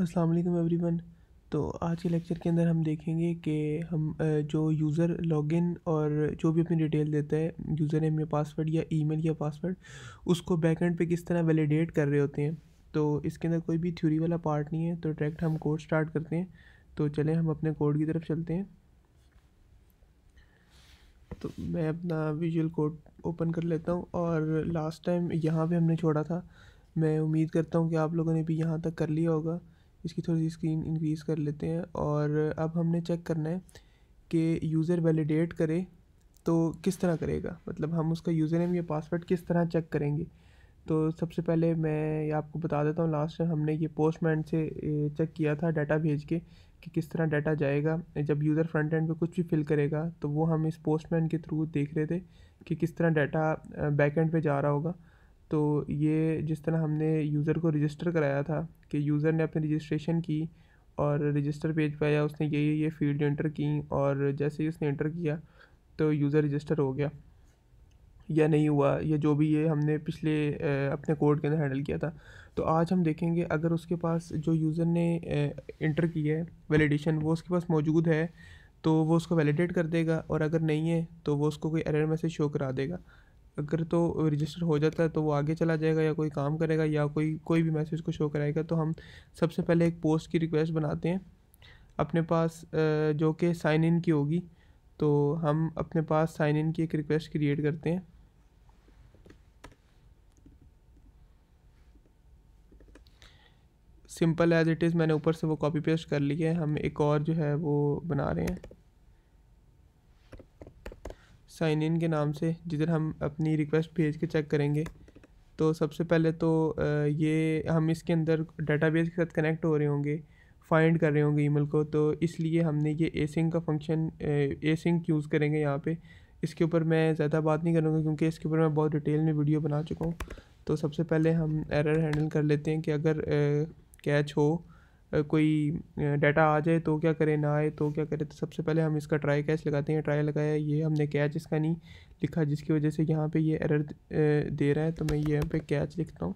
अस्सलाम वालेकुम एवरीवन तो आज के लेक्चर के अंदर हम देखेंगे कि हम जो यूज़र लॉगिन और जो भी अपनी डिटेल देता है यूज़र नेम या पासवर्ड या ईमेल या पासवर्ड उसको बैकएंड पे किस तरह वैलिडेट कर रहे होते हैं तो इसके अंदर कोई भी थ्योरी वाला पार्ट नहीं है तो डायरेक्ट हम कोड स्टार्ट करते हैं तो चलें हम अपने कोड की तरफ चलते हैं तो मैं अपना विजुअल कोड ओपन कर लेता हूँ और लास्ट टाइम यहाँ पर हमने छोड़ा था मैं उम्मीद करता हूँ कि आप लोगों ने भी यहाँ तक कर लिया होगा इसकी थोड़ी सी स्क्रीन इंक्रीज़ कर लेते हैं और अब हमने चेक करना है कि यूज़र वैलिडेट करे तो किस तरह करेगा मतलब हम उसका यूज़र नेम या पासवर्ड किस तरह चेक करेंगे तो सबसे पहले मैं ये आपको बता देता हूँ लास्ट टाइम हमने ये पोस्टमैन से चेक किया था डाटा भेज के कि किस तरह डाटा जाएगा जब यूज़र फ्रंट एंड पे कुछ भी फिल करेगा तो वो हम इस पोस्टमैन के थ्रू देख रहे थे कि किस तरह डाटा बैक एंड पे जा रहा होगा तो ये जिस तरह हमने यूज़र को रजिस्टर कराया था कि यूज़र ने अपनी रजिस्ट्रेशन की और रजिस्टर पेज पर आया उसने ये ये फील्ड एंटर की और जैसे ही उसने एंटर किया तो यूज़र रजिस्टर हो गया या नहीं हुआ या जो भी ये हमने पिछले अपने कोड के अंदर हैंडल किया था तो आज हम देखेंगे अगर उसके पास जो यूज़र ने इंटर किया है वैलिडेशन वो उसके पास मौजूद है तो वो उसको वैलिडेट कर देगा और अगर नहीं है तो वो उसको कोई एरर मैसेज शो करा देगा अगर तो रजिस्टर हो जाता है तो वो आगे चला जाएगा या कोई काम करेगा या कोई कोई भी मैसेज को शो कराएगा तो हम सबसे पहले एक पोस्ट की रिक्वेस्ट बनाते हैं अपने पास जो कि साइन इन की होगी तो हम अपने पास साइन इन की एक रिक्वेस्ट क्रिएट करते हैं सिंपल एज इट इज़ मैंने ऊपर से वो कॉपी पेस्ट कर ली है हम एक और जो है वो बना रहे हैं साइन इन के नाम से जिधर हम अपनी रिक्वेस्ट भेज के चेक करेंगे तो सबसे पहले तो ये हम इसके अंदर बेस के साथ कनेक्ट हो रहे होंगे फाइंड कर रहे होंगे ईमेल को तो इसलिए हमने ये एसिंग का फंक्शन एसिंग यूज़ करेंगे यहाँ पे इसके ऊपर मैं ज़्यादा बात नहीं करूँगा क्योंकि इसके ऊपर मैं बहुत डिटेल में वीडियो बना चुका हूँ तो सबसे पहले हम एरर हैंडल कर लेते हैं कि अगर कैच हो कोई डाटा आ जाए तो क्या करें ना आए तो क्या करें तो सबसे पहले हम इसका ट्राई कैच लगाते हैं ट्राई लगाया ये हमने कैच इसका नहीं लिखा जिसकी वजह से यहाँ पे ये एरर दे रहा है तो मैं यहाँ पे कैच लिखता हूँ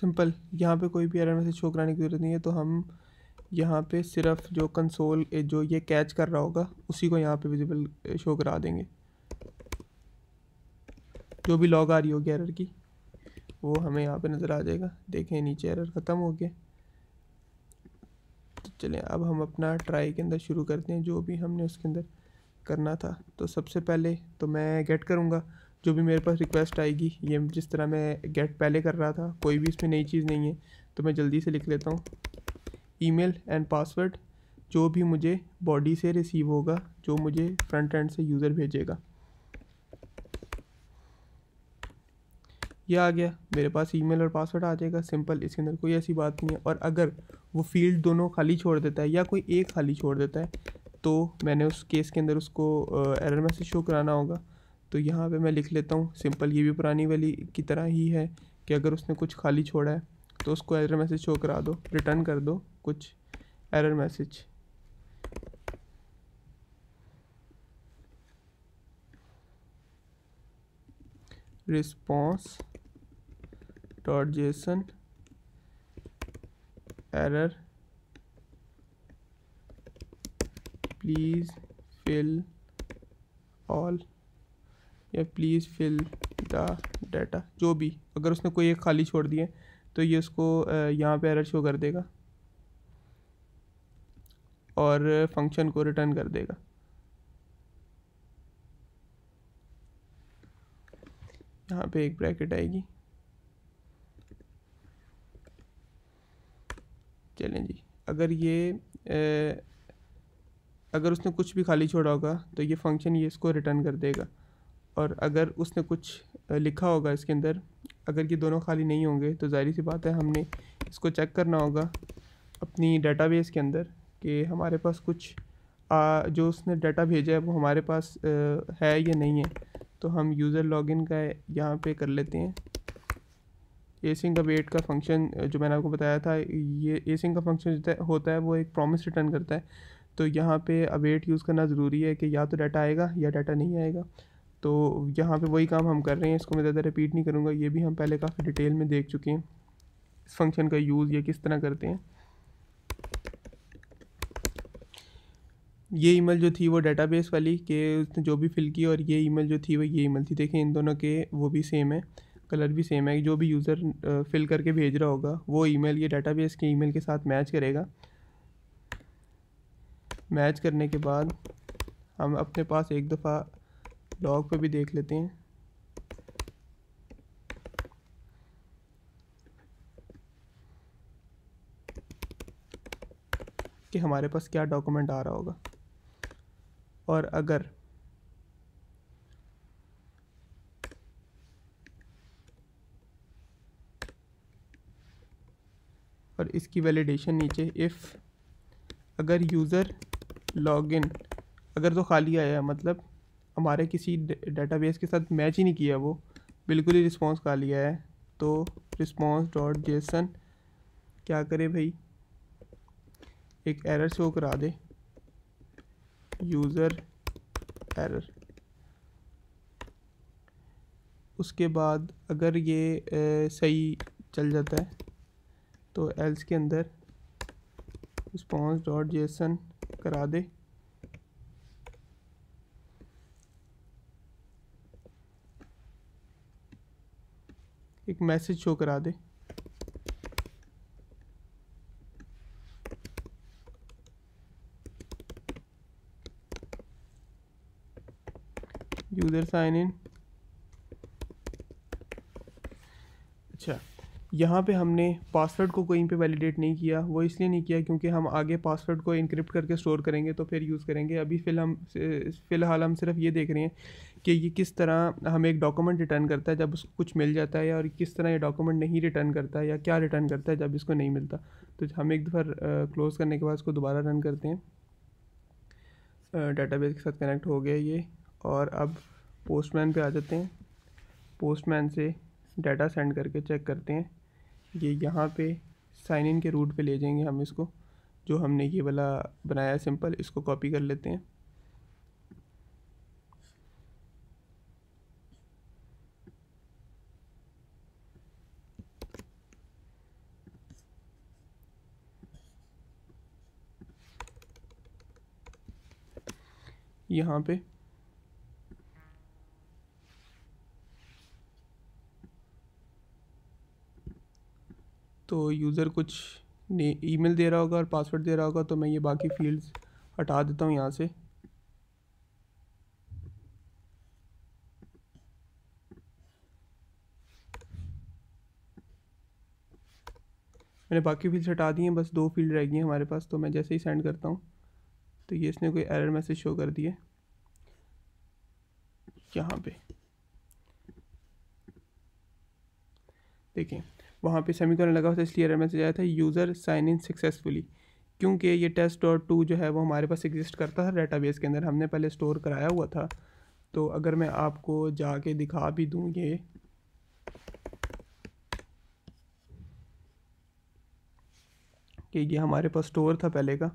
सिंपल यहाँ पे कोई भी एरर मैसेज शो कराने की ज़रूरत नहीं है तो हम यहाँ पे सिर्फ जो कंसोल जो ये कैच कर रहा होगा उसी को यहाँ पे विजिबल शो करा देंगे जो भी लॉग आ रही होगी एरर की वो हमें यहाँ पे नज़र आ जाएगा देखें नीचे एरर ख़त्म हो गया तो चलें अब हम अपना ट्राई के अंदर शुरू करते हैं जो भी हमने उसके अंदर करना था तो सबसे पहले तो मैं गेट करूँगा जो भी मेरे पास रिक्वेस्ट आएगी ये जिस तरह मैं गेट पहले कर रहा था कोई भी इसमें नई चीज़ नहीं है तो मैं जल्दी से लिख लेता हूँ ईमेल एंड पासवर्ड जो भी मुझे बॉडी से रिसीव होगा जो मुझे फ्रंट एंड से यूज़र भेजेगा यह आ गया मेरे पास ईमेल और पासवर्ड आ जाएगा सिंपल इसके अंदर कोई ऐसी बात नहीं है और अगर वो फील्ड दोनों खाली छोड़ देता है या कोई एक खाली छोड़ देता है तो मैंने उस केस के अंदर उसको एरर मैसेज शो कराना होगा तो यहाँ पे मैं लिख लेता हूँ सिंपल ये भी पुरानी वाली की तरह ही है कि अगर उसने कुछ खाली छोड़ा है तो उसको एरर मैसेज शो करा दो रिटर्न कर दो कुछ error message response dot JSON error please fill all या प्लीज़ फिल द डाटा जो भी अगर उसने कोई एक खाली छोड़ दिया तो ये उसको यहाँ पे एरर शो कर देगा और फंक्शन को रिटर्न कर देगा यहाँ पे एक ब्रैकेट आएगी चलें जी अगर ये ए, अगर उसने कुछ भी खाली छोड़ा होगा तो ये फंक्शन ये इसको रिटर्न कर देगा और अगर उसने कुछ लिखा होगा इसके अंदर अगर ये दोनों खाली नहीं होंगे तो ज़ाहिर सी बात है हमने इसको चेक करना होगा अपनी डेटाबेस के अंदर कि हमारे पास कुछ आ, जो उसने डाटा भेजा है वो हमारे पास आ, है या नहीं है तो हम यूज़र लॉगिन का यहाँ पे कर लेते हैं एसिंग का वेट का फंक्शन जो मैंने आपको बताया था ये एसिंग का फंक्शन होता है वो एक प्रॉमिस रिटर्न करता है तो यहाँ पे अवेट यूज़ करना ज़रूरी है कि या तो डाटा आएगा या डाटा नहीं आएगा तो यहाँ पे वही काम हम कर रहे हैं इसको मैं ज़्यादा रिपीट नहीं करूँगा ये भी हम पहले काफ़ी डिटेल में देख चुके हैं इस फंक्शन का यूज़ या किस तरह करते हैं ये ईमेल जो थी वो डेटाबेस वाली के उसने जो भी फिल की और ये ईमेल जो थी वो ये ईमेल थी देखें इन दोनों के वो भी सेम है कलर भी सेम है जो भी यूज़र फिल करके भेज रहा होगा वो ईमेल ये डेटाबेस के ईमेल के साथ मैच करेगा मैच करने के बाद हम अपने पास एक दफ़ा लॉग पे भी देख लेते हैं कि हमारे पास क्या डॉक्यूमेंट आ रहा होगा और अगर और इसकी वैलिडेशन नीचे इफ़ अगर यूज़र लॉगिन अगर तो खाली आया मतलब हमारे किसी डेटाबेस के साथ मैच ही नहीं किया वो बिल्कुल ही रिस्पॉन्स का लिया है तो रिस्पॉन्स डॉट जेसन क्या करे भाई एक एरर शो करा दे यूज़र एरर उसके बाद अगर ये ए, सही चल जाता है तो एल्स के अंदर रिस्पॉन्स डॉट जेसन करा दे एक मैसेज शो करा दे यूज़र साइन इन अच्छा यहाँ पे हमने पासवर्ड को कहीं पे वैलिडेट नहीं किया वो इसलिए नहीं किया क्योंकि हम आगे पासवर्ड को इनक्रिप्ट करके स्टोर करेंगे तो फिर यूज़ करेंगे अभी फिल हम फ़िलहाल हम सिर्फ ये देख रहे हैं कि ये किस तरह हमें एक डॉक्यूमेंट रिटर्न करता है जब उसको कुछ मिल जाता है और किस तरह ये डॉक्यूमेंट नहीं रिटर्न करता है या क्या रिटर्न करता है जब इसको नहीं मिलता तो हम एक दफ़ा क्लोज़ करने के बाद इसको दोबारा रन करते हैं डाटा के साथ कनेक्ट हो गया ये और अब पोस्टमैन पर आ जाते हैं पोस्टमैन से डाटा सेंड करके चेक करते हैं ये यहाँ पे साइन इन के रूट पे ले जाएंगे हम इसको जो हमने ये वाला बनाया सिंपल इसको कॉपी कर लेते हैं यहाँ पे तो यूज़र कुछ ई ईमेल दे रहा होगा और पासवर्ड दे रहा होगा तो मैं ये बाकी फील्ड्स हटा देता हूँ यहाँ से मैंने बाकी फील्ड्स हटा दिए हैं बस दो फील्ड रह गई हैं हमारे पास तो मैं जैसे ही सेंड करता हूँ तो ये इसने कोई एरर मैसेज शो कर दिए यहाँ पे देखें वहाँ पे सेमीकॉलन लगा हुआ था इसलिए एरर मैसेज आया था यूज़र साइन इन सक्सेसफुली क्योंकि ये टेस्ट डॉट टू जो है वो हमारे पास एग्जिस्ट करता था बेस के अंदर हमने पहले स्टोर कराया हुआ था तो अगर मैं आपको जाके दिखा भी दूँ ये कि ये हमारे पास स्टोर था पहले का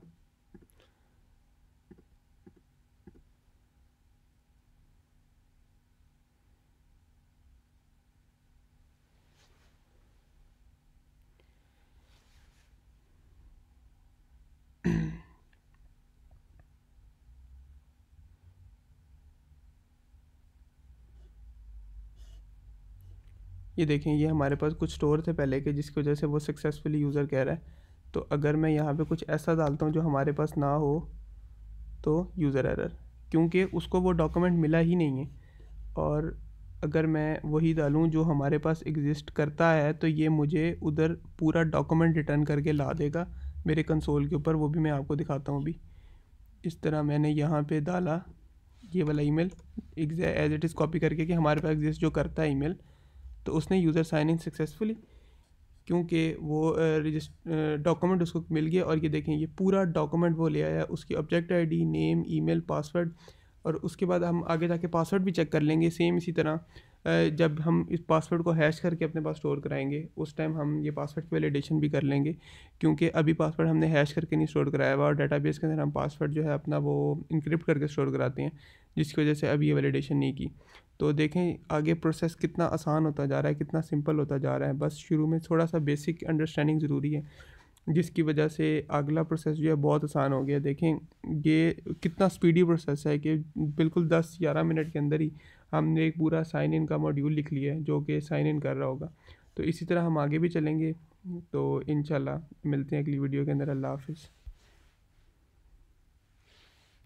ये देखें ये हमारे पास कुछ स्टोर थे पहले के जिसकी वजह से वो सक्सेसफुली यूज़र कह रहा है तो अगर मैं यहाँ पे कुछ ऐसा डालता हूँ जो हमारे पास ना हो तो यूज़र एरर क्योंकि उसको वो डॉक्यूमेंट मिला ही नहीं है और अगर मैं वही डालूँ जो हमारे पास एग्ज़िस्ट करता है तो ये मुझे उधर पूरा डॉक्यूमेंट रिटर्न करके ला देगा मेरे कंसोल के ऊपर वो भी मैं आपको दिखाता हूँ अभी इस तरह मैंने यहाँ पे डाला ये वाला email as it is copy करके कि हमारे पास एग्जिस्ट जो करता है ईमेल तो उसने यूज़र साइन इन सक्सेसफुली क्योंकि वो रजिस्ट डॉक्यूमेंट उसको मिल गया और ये देखें ये पूरा डॉक्यूमेंट वो ले आया उसकी object ID name email password और उसके बाद हम आगे जाके पासवर्ड भी चेक कर लेंगे सेम इसी तरह जब हम इस पासवर्ड को हैश करके अपने पास स्टोर कराएंगे उस टाइम हम ये पासवर्ड की वैलिडेशन भी कर लेंगे क्योंकि अभी पासवर्ड हमने हैश करके नहीं स्टोर कराया हुआ और डाटा के अंदर हम पासवर्ड जो है अपना वो इंक्रिप्ट करके स्टोर कराते हैं जिसकी वजह से अभी ये वैलिडेशन नहीं की तो देखें आगे प्रोसेस कितना आसान होता जा रहा है कितना सिंपल होता जा रहा है बस शुरू में थोड़ा सा बेसिक अंडरस्टैंडिंग ज़रूरी है जिसकी वजह से अगला प्रोसेस जो है बहुत आसान हो गया देखें ये कितना स्पीडी प्रोसेस है कि बिल्कुल दस ग्यारह मिनट के अंदर ही हमने एक पूरा साइन इन का मॉड्यूल लिख लिया है जो कि साइन इन कर रहा होगा तो इसी तरह हम आगे भी चलेंगे तो इन मिलते हैं अगली वीडियो के अंदर अल्लाह हाफिज़